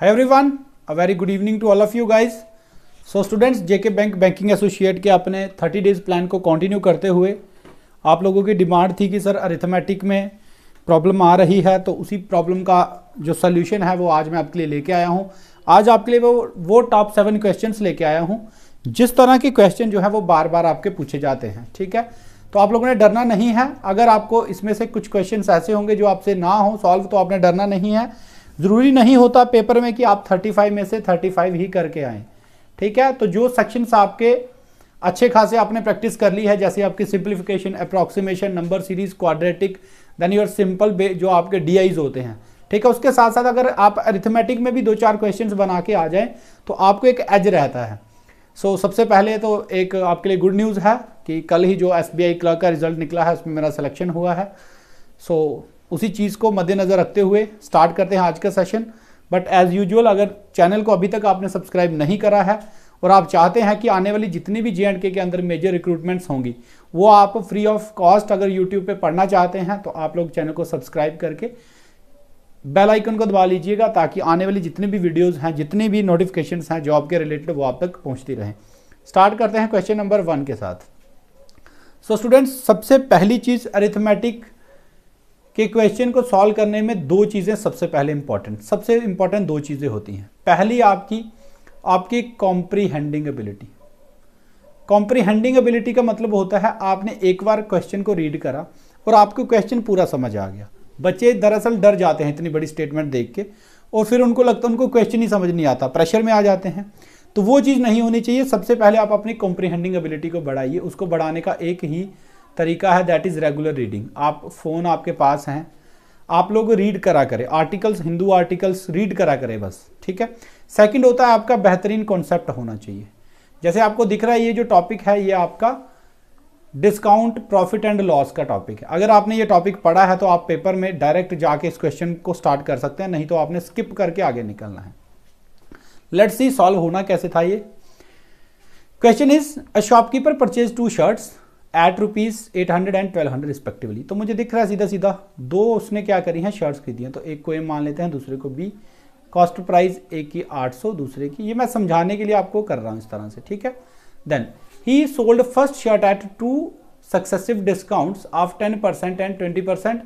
hi everyone a very good evening to all of you guys so students JK bank banking associate के अपने 30 days plan को continue करते हुए आप लोगों की डिमांड थी कि सर अरिथमेटिक में प्रॉब्लम आ रही है तो उसी प्रॉब्लम का जो सोल्यूशन है वो आज मैं आपके लिए लेके आया हूँ आज आपके लिए वो वो टॉप सेवन क्वेश्चन लेके आया हूँ जिस तरह के क्वेश्चन जो है वो बार बार आपके पूछे जाते हैं ठीक है तो आप लोगों ने डरना नहीं है अगर आपको इसमें से कुछ क्वेश्चन ऐसे होंगे जो आपसे ना हो सॉल्व तो आपने डरना नहीं है ज़रूरी नहीं होता पेपर में कि आप 35 में से 35 ही करके आएँ ठीक है तो जो सेक्शंस आपके अच्छे खासे आपने प्रैक्टिस कर ली है जैसे आपकी simplification approximation number series quadratic then your simple जो आपके डी होते हैं ठीक है उसके साथ साथ अगर आप अरिथमेटिक में भी दो चार क्वेश्चंस बना के आ जाएं तो आपको एक एज रहता है सो so, सबसे पहले तो एक आपके लिए गुड न्यूज़ है कि कल ही जो एस बी आई क्लर्क का रिजल्ट निकला है उसमें मेरा सिलेक्शन हुआ है सो so, उसी चीज़ को मद्देनज़र रखते हुए स्टार्ट करते हैं आज का सेशन बट एज़ यूजल अगर चैनल को अभी तक आपने सब्सक्राइब नहीं करा है और आप चाहते हैं कि आने वाली जितनी भी जे के अंदर मेजर रिक्रूटमेंट्स होंगी वो आप फ्री ऑफ कॉस्ट अगर यूट्यूब पे पढ़ना चाहते हैं तो आप लोग चैनल को सब्सक्राइब करके बेल आइकन को दबा लीजिएगा ताकि आने वाली जितनी भी वीडियोस हैं जितनी भी नोटिफिकेशन हैं जॉब के रिलेटेड वो आप तक पहुँचती रहें स्टार्ट करते हैं क्वेश्चन नंबर वन के साथ सो so, स्टूडेंट्स सबसे पहली चीज़ अरिथमेटिक कि क्वेश्चन को सॉल्व करने में दो चीज़ें सबसे पहले इंपॉर्टेंट सबसे इंपॉर्टेंट दो चीज़ें होती हैं पहली आपकी आपकी कॉम्प्रीहेंडिंग एबिलिटी कॉम्प्रीहेंडिंग एबिलिटी का मतलब होता है आपने एक बार क्वेश्चन को रीड करा और आपको क्वेश्चन पूरा समझ आ गया बच्चे दरअसल डर जाते हैं इतनी बड़ी स्टेटमेंट देख के और फिर उनको लगता है उनको क्वेश्चन ही समझ नहीं आता प्रेशर में आ जाते हैं तो वो चीज़ नहीं होनी चाहिए सबसे पहले आप अपनी कॉम्प्रीहेंडिंग एबिलिटी को बढ़ाइए उसको बढ़ाने का एक ही तरीका है दैट इज़ रेगुलर रीडिंग आप फ़ोन आपके पास हैं आप लोग रीड करा करें आर्टिकल्स हिंदू आर्टिकल्स रीड करा करें बस ठीक है सेकंड होता है आपका बेहतरीन कॉन्सेप्ट होना चाहिए जैसे आपको दिख रहा है ये जो टॉपिक है ये आपका डिस्काउंट प्रॉफिट एंड लॉस का टॉपिक है अगर आपने ये टॉपिक पढ़ा है तो आप पेपर में डायरेक्ट जाके इस क्वेश्चन को स्टार्ट कर सकते हैं नहीं तो आपने स्किप करके आगे निकलना है लेट्स सी सॉल्व होना कैसे था ये question is a shopkeeper purchase two shirts at rupees at hundred and twelve hundred respectively तो मुझे दिख रहा है सीधा सीधा दो उसने क्या करी हैं शर्ट्स खरीदी हैं तो एक को ए मान लेते हैं दूसरे को बी कॉस्ट प्राइस एक की आठ सौ दूसरे की ये मैं समझाने के लिए आपको कर रहा हूँ इस तरह से ठीक है then he sold first shirt at two successive discounts of ten percent and twenty percent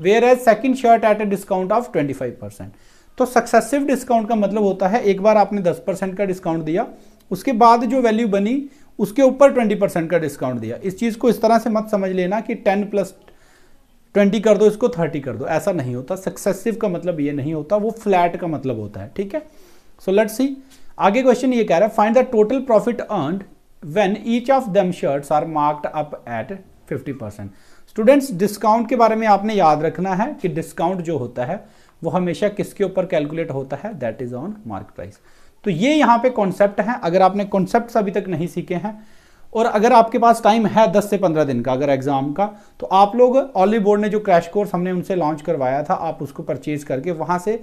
whereas second shirt at a discount of twenty five percent तो सक्सेसिव डिस्काउंट का मतलब होता है एक बार आपने दस परसेंट का डिस्काउंट दिया उसके बाद जो वैल्यू बनी उसके ऊपर ट्वेंटी परसेंट का डिस्काउंट दिया इस चीज़ को इस तरह से मत समझ लेना कि टेन प्लस ट्वेंटी कर दो इसको थर्टी कर दो ऐसा नहीं होता सक्सेसिव का मतलब ये नहीं होता वो फ्लैट का मतलब होता है ठीक है सो लेट्स सी आगे क्वेश्चन ये कह रहा है find the total profit earn when each of them shirts are marked up at 50 percent students discount के बारे में आपने याद रखना है कि डिस्काउंट जो होता है वो हमेशा किसके ऊपर कैलकुलेट होता है that is on mark price तो ये यहाँ पे कॉन्सेप्ट है अगर आपने कॉन्सेप्ट अभी तक नहीं सीखे हैं और अगर आपके पास टाइम है 10 से 15 दिन का अगर एग्जाम का तो आप लोग ऑली बोर्ड ने जो क्रैश कोर्स हमने उनसे लॉन्च करवाया था आप उसको परचेज करके वहाँ से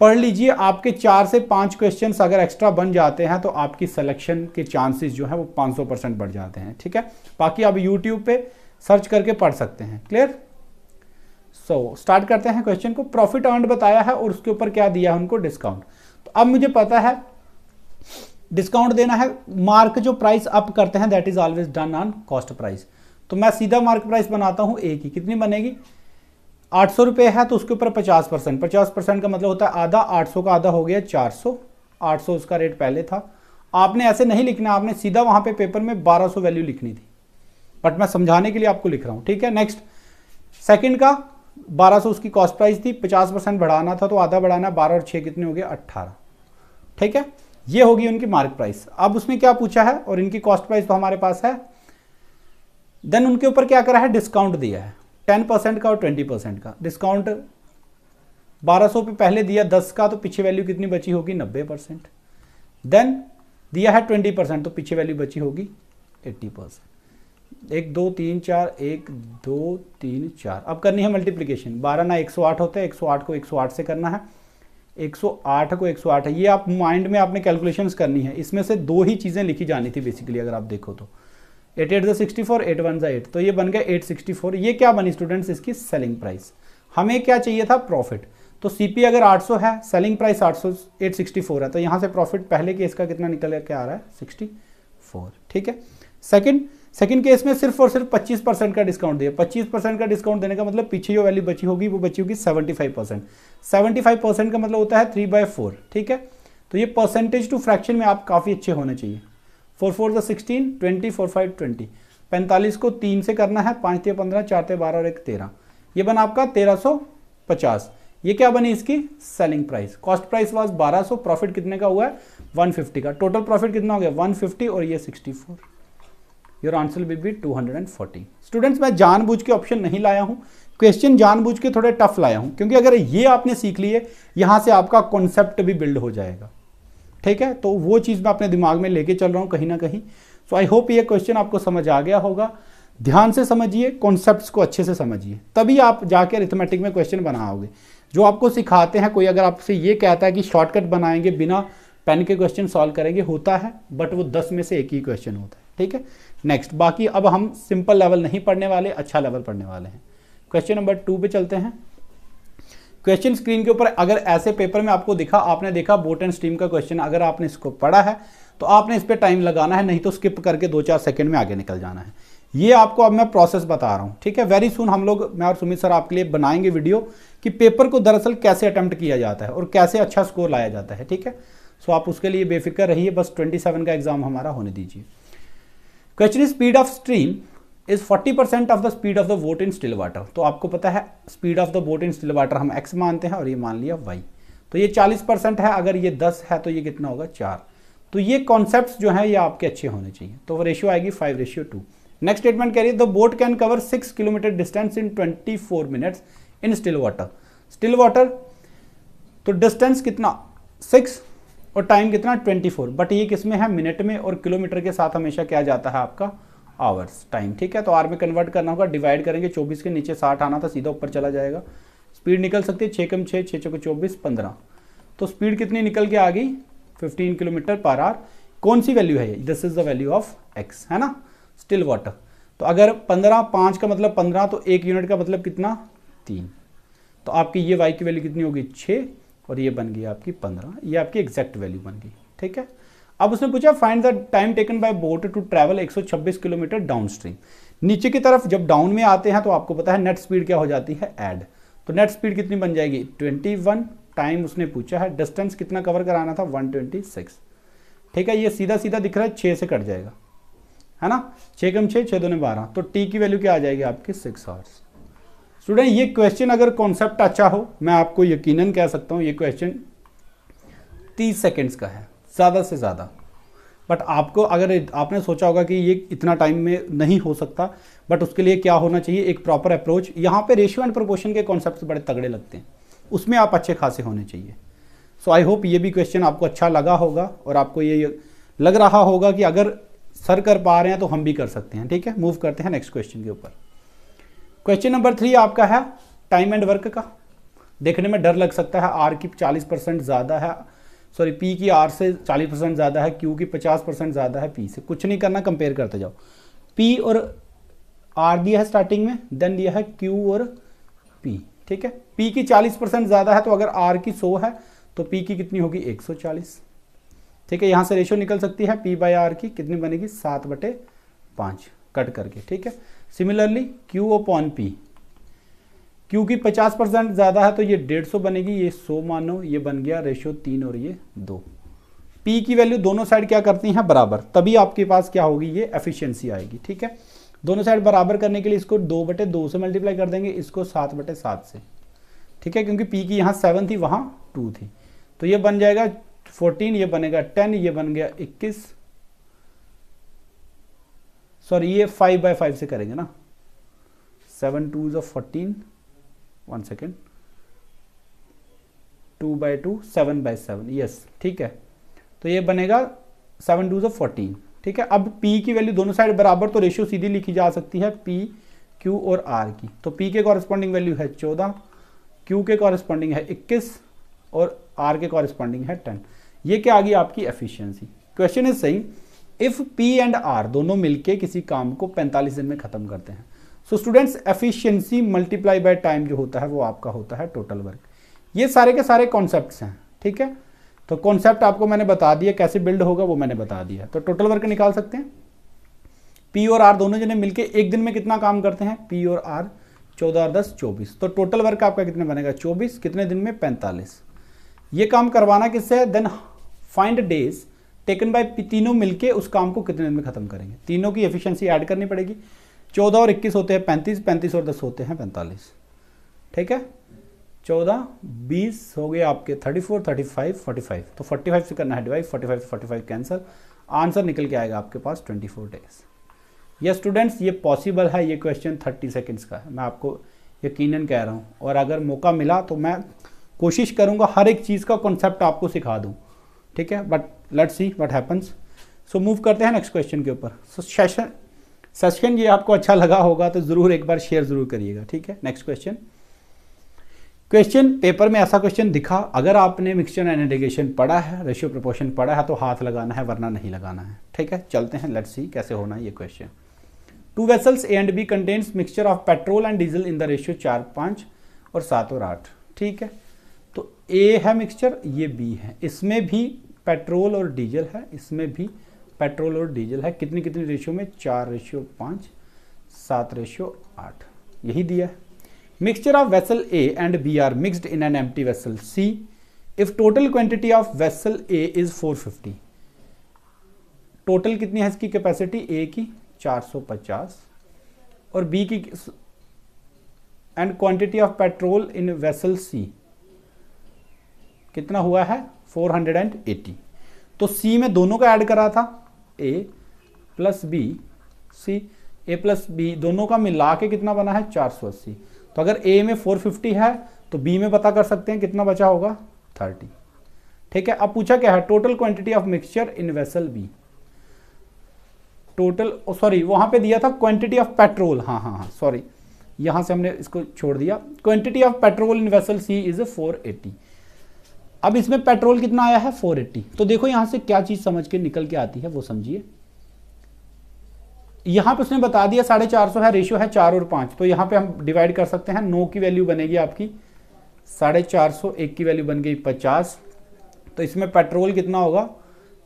पढ़ लीजिए आपके चार से पाँच क्वेश्चन अगर एक्स्ट्रा बन जाते हैं तो आपकी सिलेक्शन के चांसेस जो है वो 500 परसेंट बढ़ जाते हैं ठीक है बाकी आप यूट्यूब पे सर्च करके पढ़ सकते हैं क्लियर सो so, स्टार्ट करते हैं क्वेश्चन को प्रॉफिट अर्न बताया है और उसके ऊपर क्या दिया है उनको डिस्काउंट अब मुझे पता है डिस्काउंट देना है मार्क जो प्राइस अप करते हैं that is always done on cost price तो मैं सीधा मार्क प्राइस बनाता हूं ए की कितनी बनेगी आठ सौ रुपये है तो उसके ऊपर पचास परसेंट पचास परसेंट का मतलब होता है आधा आठ सौ का आधा हो गया चार सौ आठ सौ उसका रेट पहले था आपने ऐसे नहीं लिखना आपने सीधा वहां पे पेपर में बारह सौ वैल्यू लिखनी थी बट मैं समझाने के लिए आपको लिख रहा हूँ ठीक है नेक्स्ट सेकंड का बारह सौ उसकी कॉस्ट प्राइस थी पचास परसेंट बढ़ाना था तो आधा बढ़ाना बारह और छः कितने हो गए अट्ठारह ठीक है ये होगी उनकी मार्क प्राइस अब उसने क्या पूछा है और इनकी कॉस्ट प्राइस तो हमारे पास है देन उनके ऊपर क्या करा है डिस्काउंट दिया है टेन परसेंट का और ट्वेंटी परसेंट का डिस्काउंट बारह सौ पे पहले दिया दस का तो पीछे वैल्यू कितनी बची होगी नब्बे परसेंट देन दिया है ट्वेंटी परसेंट तो पीछे वैल्यू बची होगी एट्टी परसेंट एक दो तीन चार एक दो तीन चार अब करनी है मल्टीप्लिकेशन बारह ना एक सौ आठ होता है एक सौ आठ को एक सौ आठ से करना है एक सौ आठ को एक सौ आठ ये आप माइंड में आपने कैलकुलेशंस करनी है इसमें से दो ही चीज़ें लिखी जानी थी बेसिकली अगर आप देखो तो eight eight sixty four eight one जै एट तो ये बन गया एट सिक्सटी फोर ये क्या बनी स्टूडेंट्स इसकी सेलिंग प्राइस हमें क्या चाहिए था प्रॉफिट तो सीपी अगर 800 है सेलिंग प्राइस 800 864 है तो यहाँ से प्रॉफिट पहले के इसका कितना निकल के आ रहा है 64 ठीक है सेकंड सेकंड केस में सिर्फ और सिर्फ 25 परसेंट का डिस्काउंट दिया 25 परसेंट का डिस्काउंट देने का मतलब पीछे जो वैल्यू बची होगी वो बची होगी 75 परसेंट सेवेंटी परसेंट का मतलब होता है थ्री बाय फोर ठीक है तो ये परसेंटेज टू फ्रैक्शन में आप काफ़ी अच्छे होने चाहिए four four the sixteen twenty four five twenty पैंतालीस को तीन से करना है पाँच थे पंद्रह चार थे बारह और एक तेरह ये बना आपका तेरह सौ पचास ये क्या बनी इसकी selling price cost price was 1200 profit कितने का हुआ है 150 का टोटल प्रॉफिट कितना हो गया 150 और ये 64 your answer will be 240 students मैं जानबूझ के ऑप्शन नहीं लाया हूँ क्वेश्चन जानबूझ के थोड़े टफ लाया हूं क्योंकि अगर ये आपने सीख लिए यहां से आपका कॉन्सेप्ट भी बिल्ड हो जाएगा ठीक है तो वो चीज़ मैं अपने दिमाग में लेके चल रहा हूँ कहीं ना कहीं सो आई होप ये क्वेश्चन आपको समझ आ गया होगा ध्यान से समझिए कॉन्सेप्ट को अच्छे से समझिए तभी आप जाके अरिथमेटिक में क्वेश्चन बनाओगे जो आपको सिखाते हैं कोई अगर आपसे ये कहता है कि शॉर्टकट बनाएंगे बिना पेन के क्वेश्चन सॉल्व करेंगे होता है बट वो दस में से एक ही क्वेश्चन होता है ठीक है नेक्स्ट बाकी अब हम सिंपल लेवल नहीं पढ़ने वाले अच्छा लेवल पढ़ने वाले हैं क्वेश्चन नंबर टू पे चलते हैं क्वेश्चन स्क्रीन के ऊपर अगर ऐसे पेपर में आपको दिखा आपने देखा बोट एंड स्ट्रीम का क्वेश्चन अगर आपने इसको पढ़ा है तो आपने इस पर टाइम लगाना है नहीं तो स्किप करके दो चार सेकंड में आगे निकल जाना है ये आपको अब मैं प्रोसेस बता रहा हूँ ठीक है वेरी सुन हम लोग मैं और सुमित सर आपके लिए बनाएंगे वीडियो कि पेपर को दरअसल कैसे अटैम्प्ट किया जाता है और कैसे अच्छा स्कोर लाया जाता है ठीक है सो आप उसके लिए बेफिक्र रहिए बस 27 का एग्ज़ाम हमारा होने दीजिए question is speed of stream is 40 percent of the speed of the boat in still water तो आपको पता है speed of the boat in still water हम एक्स मानते हैं और ये मान लिया वाई तो ये 40 परसेंट है अगर ये 10 है तो ये कितना होगा चार तो ये कॉन्सेप्ट जो है ये आपके अच्छे होने चाहिए तो वो रेशियो आएगी five ratio two next statement कह रही है the boat can cover six kilometre distance in twenty four minutes in still water still water तो डिस्टेंस कितना सिक्स और टाइम कितना 24 बट ये किस में है मिनट में और किलोमीटर के साथ हमेशा क्या जाता है आपका आवर्स टाइम ठीक है तो आर में कन्वर्ट करना होगा डिवाइड करेंगे 24 के नीचे 60 आना था सीधा ऊपर चला जाएगा स्पीड निकल सकती है छः कम छः छः चौको चौबीस पंद्रह तो स्पीड कितनी निकल के आ गई फिफ्टीन किलोमीटर पर आर कौन सी वैल्यू है this is the value of x है ना स्टिल वाटर तो अगर पंद्रह पाँच का मतलब पंद्रह तो एक यूनिट का मतलब कितना तीन तो आपकी ये वाई की वैल्यू कितनी होगी छः और ये बन गई आपकी पंद्रह ये आपकी एग्जैक्ट वैल्यू बन गई ठीक है अब उसने पूछा find the time taken by boat to travel 126 kilometre downstream नीचे की तरफ जब डाउन में आते हैं तो आपको पता है नेट स्पीड क्या हो जाती है एड तो नेट स्पीड कितनी बन जाएगी ट्वेंटी टाइम उसने पूछा है डिस्टेंस कितना कवर कराना था वन ठीक है ये सीधा सीधा दिख रहा है छः से कट जाएगा है ना छः कम छः छः ने बारह तो टी की वैल्यू क्या आ जाएगी आपकी सिक्स आवर्स स्टूडेंट ये क्वेश्चन अगर कॉन्सेप्ट अच्छा हो मैं आपको यकीनन कह सकता हूँ ये क्वेश्चन तीस सेकेंड्स का है ज़्यादा से ज़्यादा बट आपको अगर आपने सोचा होगा कि ये इतना टाइम में नहीं हो सकता बट उसके लिए क्या होना चाहिए एक प्रॉपर अप्रोच यहाँ पे रेशियो एंड प्रोपोर्शन के कॉन्सेप्ट बड़े तगड़े लगते हैं उसमें आप अच्छे खासे होने चाहिए सो आई होप ये भी क्वेश्चन आपको अच्छा लगा होगा और आपको ये लग रहा होगा कि अगर सर कर पा रहे हैं तो हम भी कर सकते हैं ठीक है मूव करते हैं नेक्स्ट क्वेश्चन के ऊपर क्वेश्चन नंबर थ्री आपका है टाइम एंड वर्क का देखने में डर लग सकता है आर की चालीस परसेंट ज़्यादा है सॉरी पी की आर से चालीस परसेंट ज़्यादा है क्यू की पचास परसेंट ज़्यादा है पी से कुछ नहीं करना कंपेयर करते जाओ पी और आर दिया है स्टार्टिंग में देन दिया है क्यू और पी ठीक है पी की चालीस परसेंट ज़्यादा है तो अगर आर की सो है तो पी की कितनी होगी एक सौ चालीस ठीक है यहां से रेशियो निकल सकती है पी बाय आर की कितनी बनेगी सात बटे पांच कट करके ठीक है similarly Q upon P Q की पचास परसेंट ज़्यादा है तो ये डेढ़ सौ बनेगी ये सो मानो ये बन गया रेशियो तीन और ये दो पी की वैल्यू दोनों साइड क्या करती हैं बराबर तभी आपके पास क्या होगी ये एफिशिएंसी आएगी ठीक है दोनों साइड बराबर करने के लिए इसको दो बटे दो से मल्टीप्लाई कर देंगे इसको सात बटे सात से ठीक है क्योंकि पी की यहाँ सेवन थी वहाँ टू थी तो ये बन जाएगा फोर्टीन ये बनेगा टेन ये बन गया इक्कीस सॉरी ये फाइव बाय फाइव से करेंगे ना सेवन टू जो fourteen one second two by two seven by seven yes ठीक है तो ये बनेगा सेवन टू जो फोर्टीन ठीक है अब P की वैल्यू दोनों साइड बराबर तो रेशियो सीधी लिखी जा सकती है P Q और R की तो P के कॉरेस्पॉन्डिंग वैल्यू है चौदह Q के कॉरेस्पॉन्डिंग है इक्कीस और R के कॉरेस्पॉन्डिंग है टेन ये क्या आ गई आपकी एफिशियंसी क्वेश्चन इज सही इफ़ पी एंड आर दोनों मिलके किसी काम को 45 दिन में ख़त्म करते हैं so students efficiency multiply by time जो होता है वो आपका होता है टोटल वर्क ये सारे के सारे कॉन्सेप्ट हैं ठीक है तो कॉन्सेप्ट आपको मैंने बता दिया कैसे बिल्ड होगा वो मैंने बता दिया तो टोटल वर्क निकाल सकते हैं पी और आर दोनों जने मिलकर एक दिन में कितना काम करते हैं पी और आर चौदह और दस चौबीस तो टोटल वर्क आपका कितने बनेगा चौबीस कितने दिन में पैंतालीस ये काम करवाना किससे then find days taken by तीनों मिलके उस काम को कितने दिन में ख़त्म करेंगे तीनों की एफिशिएंसी ऐड करनी पड़ेगी चौदह और इक्कीस होते हैं पैंतीस पैंतीस और दस होते हैं पैंतालीस ठीक है चौदह बीस हो गए आपके thirty four thirty five forty five तो फोर्टी फाइव से करना है divide forty five forty five cancel answer निकल के आएगा आपके पास ट्वेंटी फोर डेज ये स्टूडेंट्स ये पॉसिबल है ये क्वेश्चन थर्टी सेकेंड्स का है मैं आपको यकीनन कह रहा हूँ और अगर मौका मिला तो मैं कोशिश करूँगा हर एक चीज़ का कॉन्सेप्ट आपको सिखा दूँ ठीक है but let see what happens so move करते हैं नेक्स्ट क्वेश्चन के ऊपर सो सेशन सेशन ये आपको अच्छा लगा होगा तो ज़रूर एक बार शेयर ज़रूर करिएगा ठीक है नेक्स्ट क्वेश्चन क्वेश्चन पेपर में ऐसा क्वेश्चन दिखा अगर आपने मिक्सचर एंड एडिगेशन पढ़ा है रेशियो प्रपोर्शन पढ़ा है तो हाथ लगाना है वरना नहीं लगाना है ठीक है चलते हैं लेट्स सी कैसे होना है ये question two vessels A and B contains mixture of petrol and diesel in the ratio चार पाँच और सात और आठ ठीक है तो ए है मिक्सचर ये बी है इसमें भी पेट्रोल और डीजल है इसमें भी पेट्रोल और डीजल है कितनी कितनी रेशियो में चार रेशियो पाँच सात रेशियो आठ यही दिया है mixture of vessel A and B are mixed in an empty vessel C if total quantity of vessel A is 450 total कितनी है इसकी कैपेसिटी ए की 450 और बी की and quantity of petrol in vessel C कितना हुआ है 480 तो सी में दोनों का ऐड करा था A plus B C A plus B दोनों का मिला के कितना बना है 480 तो अगर ए में 450 है तो बी में पता कर सकते हैं कितना बचा होगा 30 ठीक है अब पूछा क्या है total quantity of mixture in vessel B total sorry वहां पे दिया था क्वांटिटी ऑफ पेट्रोल हाँ हाँ हाँ सॉरी यहां से हमने इसको छोड़ दिया quantity of petrol in vessel C is 480 अब इसमें पेट्रोल कितना आया है 480 तो देखो यहां से क्या चीज समझ के निकल के आती है वो समझिए यहां पे उसने बता दिया साढ़े चार सौ है रेशियो है चार और पांच तो यहां पे हम डिवाइड कर सकते हैं नौ की वैल्यू बनेगी आपकी साढ़े चार सौ एक की वैल्यू बन गई पचास तो इसमें पेट्रोल कितना होगा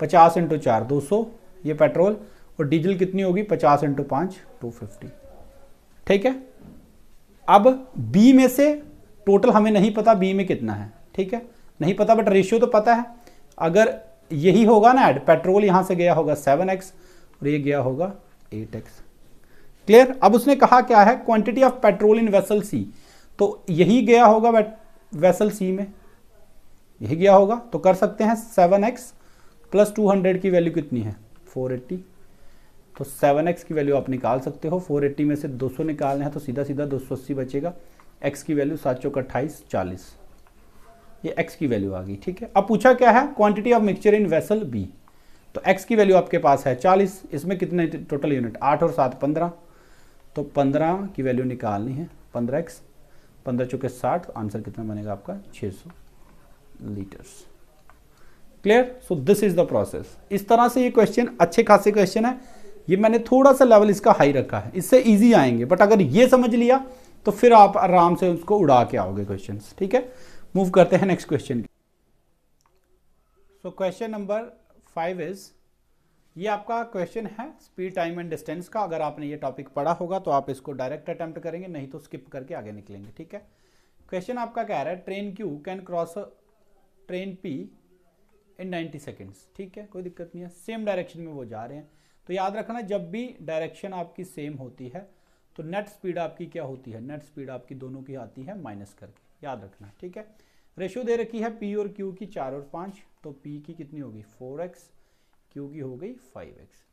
पचास इंटू चार दो सौ ये पेट्रोल और डीजल कितनी होगी पचास इंटू पांच टू फिफ्टी ठीक है अब बी में से टोटल हमें नहीं पता बी में कितना है ठीक है नहीं पता बट रेशियो तो पता है अगर यही होगा ना ऐड पेट्रोल यहां से गया होगा सेवन एक्स और ये गया होगा एट एक्स क्लियर अब उसने कहा क्या है quantity of petrol in vessel C तो यही गया होगा वेसल सी में यही गया होगा तो कर सकते हैं seven x plus two hundred की वैल्यू कितनी है फोर एट्टी तो सेवन एक्स की वैल्यू आप निकाल सकते हो फोर एट्टी में से दो सौ निकालने हैं तो सीधा सीधा दो सौ अस्सी बचेगा एक्स की वैल्यू सात सौ अट्ठाईस चालीस ये x की वैल्यू आ गई ठीक है अब पूछा क्या है quantity of mixture in vessel b तो x की वैल्यू आपके पास है 40 इसमें कितने टोटल यूनिट 8 और 7 15 तो 15 की वैल्यू निकालनी है 15x 15 एक्स पंद्रह चौके साठ आंसर कितना बनेगा आपका 600 सौ litres clear so this is the process इस तरह से ये क्वेश्चन अच्छे खासे क्वेश्चन है ये मैंने थोड़ा सा लेवल इसका हाई रखा है इससे ईजी आएंगे बट अगर ये समझ लिया तो फिर आप आराम से उसको उड़ा के आओगे क्वेश्चंस ठीक है मूव करते हैं next question so question number five is ये आपका क्वेश्चन है स्पीड टाइम एंड डिस्टेंस का अगर आपने ये टॉपिक पढ़ा होगा तो आप इसको डायरेक्ट अटेम्प्ट करेंगे नहीं तो स्किप करके आगे निकलेंगे ठीक है क्वेश्चन आपका कह रहा है train Q can cross train P in 90 seconds ठीक है कोई दिक्कत नहीं है सेम डायरेक्शन में वो जा रहे हैं तो याद रखना जब भी डायरेक्शन आपकी सेम होती है तो नेट स्पीड आपकी क्या होती है नेट स्पीड आपकी दोनों की आती है माइनस करके याद रखना ठीक है रेशो दे रखी है पी और क्यू की चार और पांच तो पी की कितनी होगी फोर एक्स क्यू की हो गई five x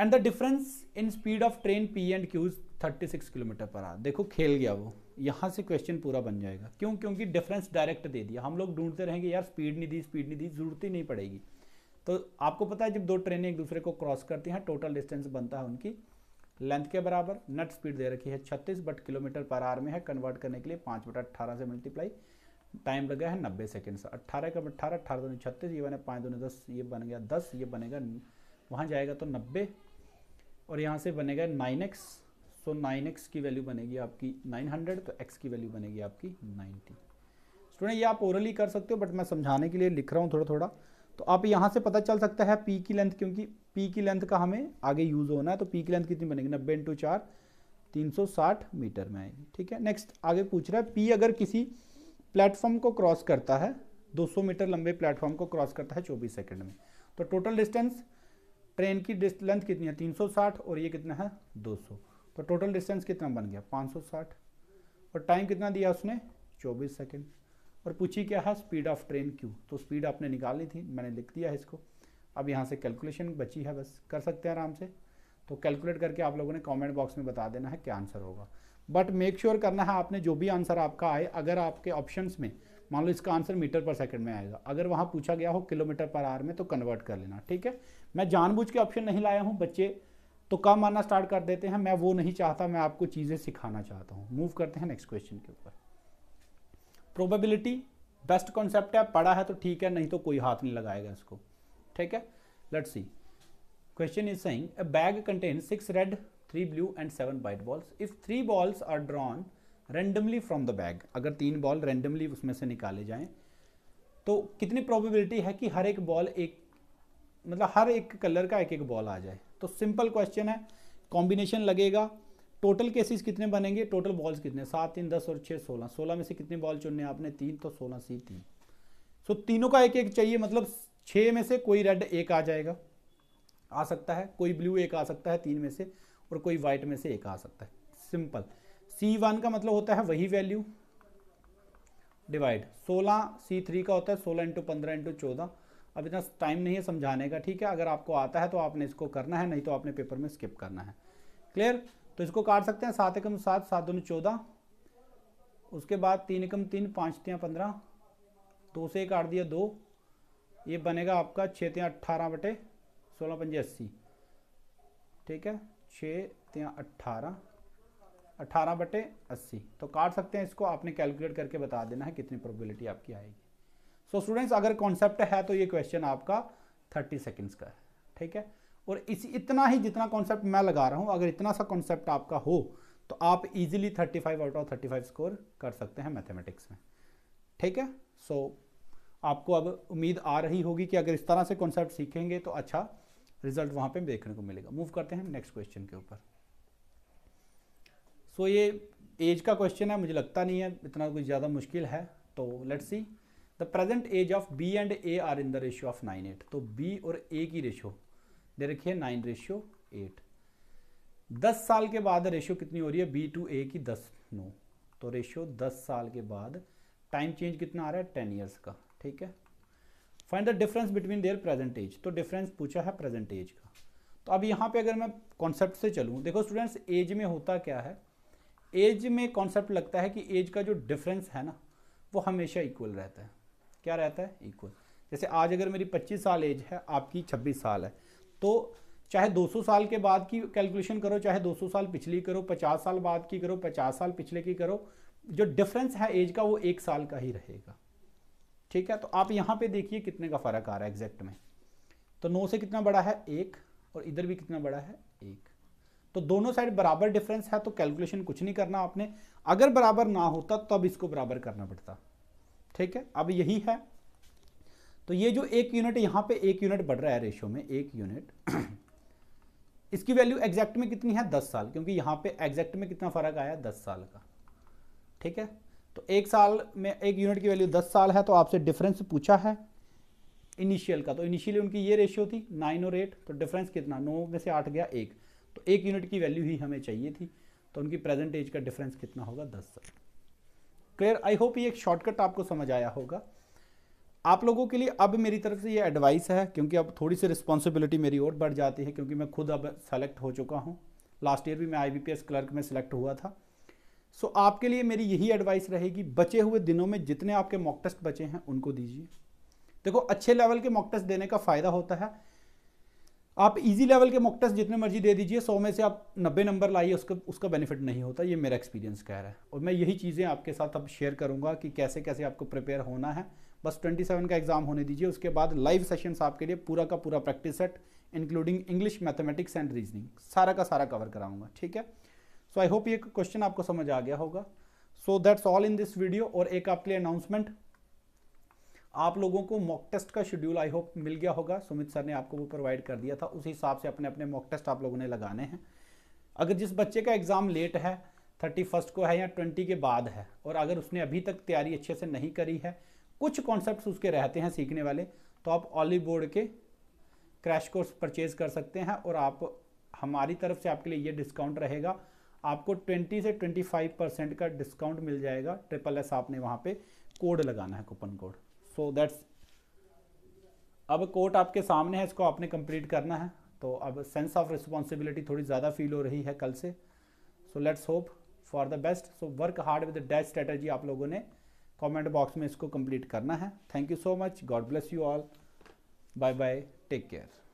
and the difference in speed of train P and Q's thirty six kilometre per hour देखो खेल गया वो यहाँ से क्वेश्चन पूरा बन जाएगा क्यों क्योंकि डिफरेंस डायरेक्ट दे दिया हम लोग ढूंढते रहेंगे यार स्पीड नहीं दी स्पीड नहीं दी जरूरत ही नहीं पड़ेगी तो आपको पता है जब दो ट्रेनें एक दूसरे को क्रॉस करती हैं टोटल डिस्टेंस बनता है उनकी लेंथ के बराबर नेट स्पीड दे रखी है छत्तीस बट किलोमीटर पर आर में है कन्वर्ट करने के लिए पाँच बटा अट्ठारह से मल्टीप्लाई टाइम लगा है नब्बे सेकेंड से अट्ठारह का अट्ठारह अट्ठारह दोनों छत्तीस ये बने पाँच दोनों दस ये बन गया दस ये बनेगा वहाँ जाएगा तो नब्बे और यहाँ से बनेगा नाइन एक्स सो तो नाइन एक्स की वैल्यू बनेगी आपकी नाइन हंड्रेड तो एक्स की वैल्यू बनेगी आपकी नाइन्टी स्टूडेंट ये आप ओरली कर सकते हो बट मैं समझाने के लिए लिख रहा हूँ थोड़ा थोड़ा तो आप यहाँ से पता चल सकता है पी की लेंथ क्योंकि पी की लेंथ का हमें आगे यूज़ होना है तो पी की लेंथ कितनी बनेगी नब्बे इंटू चार तीन सौ साठ मीटर में आएगी ठीक है नेक्स्ट आगे पूछ रहा है पी अगर किसी प्लेटफॉर्म को क्रॉस करता है 200 मीटर लंबे प्लेटफॉर्म को क्रॉस करता है 24 सेकंड में तो टोटल डिस्टेंस ट्रेन की लेंथ कितनी है 360 और ये कितना है 200 तो टोटल डिस्टेंस कितना बन गया 560 और टाइम कितना दिया उसने 24 सेकंड और पूछी क्या है स्पीड ऑफ ट्रेन क्यू तो स्पीड आपने ली थी मैंने लिख दिया है इसको अब यहाँ से कैलकुलेशन बची है बस कर सकते हैं आराम से तो कैलकुलेट करके आप लोगों ने कमेंट बॉक्स में बता देना है क्या आंसर होगा बट मेक श्योर करना है आपने जो भी आंसर आपका आए अगर आपके ऑप्शंस में मान लो इसका आंसर मीटर पर सेकंड में आएगा अगर वहाँ पूछा गया हो किलोमीटर पर आर में तो कन्वर्ट कर लेना ठीक है मैं जानबूझ के ऑप्शन नहीं लाया हूँ बच्चे तो कम आना स्टार्ट कर देते हैं मैं वो नहीं चाहता मैं आपको चीज़ें सिखाना चाहता हूँ मूव करते हैं नेक्स्ट क्वेश्चन के ऊपर प्रोबेबिलिटी बेस्ट कॉन्सेप्ट है पढ़ा है तो ठीक है नहीं तो कोई हाथ नहीं लगाएगा इसको ठीक है let's see question is saying a bag contain six red three blue and seven white balls if three balls are drawn randomly from the bag अगर तीन बॉल रेंडमली उसमें से निकाले जाएं तो कितनी प्रोबेबिलिटी है कि हर एक बॉल एक मतलब हर एक कलर का एक एक बॉल आ जाए तो सिंपल क्वेश्चन है कॉम्बिनेशन लगेगा टोटल केसेस कितने बनेंगे टोटल बॉल्स कितने सात तीन दस और छः सोलह सोलह में से कितने बॉल चुनने आपने तीन तो सोलह सी तीन सो so, तीनों का एक एक चाहिए मतलब छः में से कोई रेड एक आ जाएगा आ सकता है कोई ब्लू एक आ सकता है तीन में से और कोई वाइट में से एक आ सकता है सिंपल सी वन का मतलब होता है वही वैल्यू डिवाइड सोलह सी थ्री का होता है सोलह इंटू पंद्रह इंटू चौदह अब इतना टाइम नहीं है समझाने का ठीक है अगर आपको आता है तो आपने इसको करना है नहीं तो आपने पेपर में स्किप करना है क्लियर तो इसको काट सकते हैं सात एकम सात सात दोनों चौदह उसके बाद तीन एकम तीन पाँच तियाँ पंद्रह दो से काट दिया दो ये बनेगा आपका छः तियाँ अट्ठारह बटे सोलह पंजे अस्सी ठीक है छः तियाँ अट्ठारह अट्ठारह बटे अस्सी तो काट सकते हैं इसको आपने कैलकुलेट करके बता देना है कितनी प्रोबेबिलिटी आपकी आएगी सो so, स्टूडेंट्स अगर कॉन्सेप्ट है तो ये क्वेश्चन आपका थर्टी सेकेंड्स का है ठीक है और इस इतना ही जितना कॉन्सेप्ट मैं लगा रहा हूँ अगर इतना सा कॉन्सेप्ट आपका हो तो आप इजीली 35 आउट ऑफ 35 स्कोर कर सकते हैं मैथमेटिक्स में ठीक है सो so, आपको अब उम्मीद आ रही होगी कि अगर इस तरह से कॉन्सेप्ट सीखेंगे तो अच्छा रिजल्ट वहाँ पर देखने को मिलेगा मूव करते हैं नेक्स्ट क्वेश्चन के ऊपर सो so, ये एज का क्वेश्चन है मुझे लगता नहीं है इतना कुछ ज़्यादा मुश्किल है तो let see the present age of B and A are in the ratio of nine eight तो बी और ए की रेशियो दे रखी है नाइन रेशियो एट दस साल के बाद रेशियो कितनी हो रही है बी टू ए की दस नो तो रेशियो दस साल के बाद टाइम चेंज कितना आ रहा है टेन ईयर्स का ठीक है find the difference between their present age तो डिफरेंस पूछा है प्रेजेंट एज का तो अब यहाँ पे अगर मैं कॉन्सेप्ट से चलूँ देखो स्टूडेंट्स एज में होता क्या है एज में कॉन्सेप्ट लगता है कि एज का जो डिफरेंस है ना वो हमेशा इक्वल रहता है क्या रहता है इक्वल जैसे आज अगर मेरी 25 साल एज है आपकी 26 साल है तो चाहे 200 साल के बाद की कैलकुलेशन करो चाहे 200 साल पिछली करो 50 साल बाद की करो 50 साल पिछले की करो जो डिफरेंस है एज का वो एक साल का ही रहेगा ठीक है तो आप यहाँ पे देखिए कितने का फ़र्क आ रहा है एग्जैक्ट में तो नौ से कितना बड़ा है एक और इधर भी कितना बड़ा है एक तो दोनों साइड बराबर डिफरेंस है तो कैलकुलेशन कुछ नहीं करना आपने अगर बराबर ना होता तब तो इसको बराबर करना पड़ता ठीक है अब यही है तो ये जो एक यूनिट यहां पे एक यूनिट बढ़ रहा है रेशियो में एक यूनिट इसकी वैल्यू एग्जैक्ट में कितनी है दस साल क्योंकि यहां पे एग्जैक्ट में कितना फ़र्क आया दस साल का ठीक है तो एक साल में एक यूनिट की वैल्यू दस साल है तो आपसे डिफरेंस पूछा है इनिशियल का तो इनिशियली उनकी ये रेशियो थी नाइन और एट तो डिफरेंस कितना नौ में से आठ गया एक तो एक यूनिट की वैल्यू ही हमें चाहिए थी तो उनकी प्रेजेंट एज का डिफरेंस कितना होगा दस साल क्लियर आई होप ये एक शॉर्टकट आपको समझ आया होगा आप लोगों के लिए अब मेरी तरफ से ये एडवाइस है क्योंकि अब थोड़ी सी रिस्पॉन्सिबिलिटी मेरी और बढ़ जाती है क्योंकि मैं खुद अब सेलेक्ट हो चुका हूँ लास्ट ईयर भी मैं आई क्लर्क में सेलेक्ट हुआ था सो आपके लिए मेरी यही एडवाइस रहेगी बचे हुए दिनों में जितने आपके मॉक टेस्ट बचे हैं उनको दीजिए देखो अच्छे लेवल के मॉक टेस्ट देने का फ़ायदा होता है आप इजी लेवल के मॉक टेस्ट जितने मर्जी दे दीजिए सौ में से आप नब्बे नंबर लाइए उसका उसका बेनिफिट नहीं होता ये मेरा एक्सपीरियंस कह रहा है और मैं यही चीज़ें आपके साथ अब शेयर करूंगा कि कैसे कैसे आपको प्रिपेयर होना है बस 27 का एग्जाम होने दीजिए उसके बाद लाइव सेशंस आपके लिए पूरा का पूरा practice set including English mathematics and reasoning सारा का सारा कवर कराऊंगा ठीक है सो आई होप ये क्वेश्चन आपको समझ आ गया होगा so that's all in this video और एक आपके लिए अनाउंसमेंट आप लोगों को मॉक टेस्ट का शेड्यूल आई होप मिल गया होगा सुमित सर ने आपको वो प्रोवाइड कर दिया था उस हिसाब से अपने अपने मॉक टेस्ट आप लोगों ने लगाने हैं अगर जिस बच्चे का एग्ज़ाम लेट है थर्टी फर्स्ट को है या ट्वेंटी के बाद है और अगर उसने अभी तक तैयारी अच्छे से नहीं करी है कुछ कॉन्सेप्ट उसके रहते हैं सीखने वाले तो आप ऑलिव बोर्ड के क्रैश कोर्स परचेज कर सकते हैं और आप हमारी तरफ से आपके लिए ये डिस्काउंट रहेगा आपको 20 से 25 परसेंट का डिस्काउंट मिल जाएगा ट्रिपल एस आपने वहाँ पे कोड लगाना है कूपन कोड सो दैट्स अब कोट आपके सामने है इसको आपने कंप्लीट करना है तो अब सेंस ऑफ रिस्पॉन्सिबिलिटी थोड़ी ज़्यादा फील हो रही है कल से so let's hope for the best so work hard with dash strategy आप लोगों ने कमेंट बॉक्स में इसको कंप्लीट करना है thank you so much God bless you all bye bye take care